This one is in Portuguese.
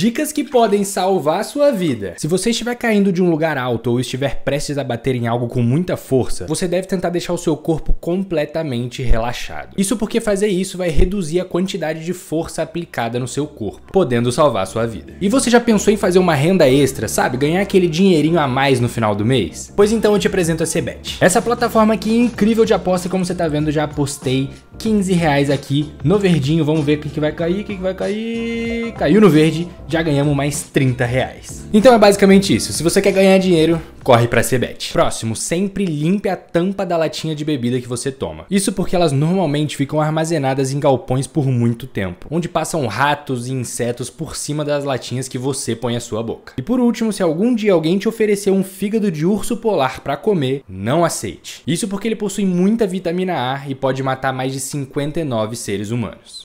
Dicas que podem salvar sua vida. Se você estiver caindo de um lugar alto ou estiver prestes a bater em algo com muita força, você deve tentar deixar o seu corpo completamente relaxado. Isso porque fazer isso vai reduzir a quantidade de força aplicada no seu corpo, podendo salvar sua vida. E você já pensou em fazer uma renda extra, sabe? Ganhar aquele dinheirinho a mais no final do mês? Pois então eu te apresento a Cebet. Essa plataforma aqui é incrível de aposta, como você tá vendo, já apostei 15 reais aqui no verdinho. Vamos ver o que, vai cair, o que, que vai cair. Caiu no verde, já ganhamos mais 30 reais. Então é basicamente isso. Se você quer ganhar dinheiro, corre pra Cebet. Próximo, sempre limpe a tampa da latinha de bebida que você toma. Isso porque elas normalmente ficam armazenadas em galpões por muito tempo, onde passam ratos e insetos por cima das latinhas que você põe à sua boca. E por último, se algum dia alguém te oferecer um fígado de urso polar para comer, não aceite. Isso porque ele possui muita vitamina A e pode matar mais de 59 seres humanos.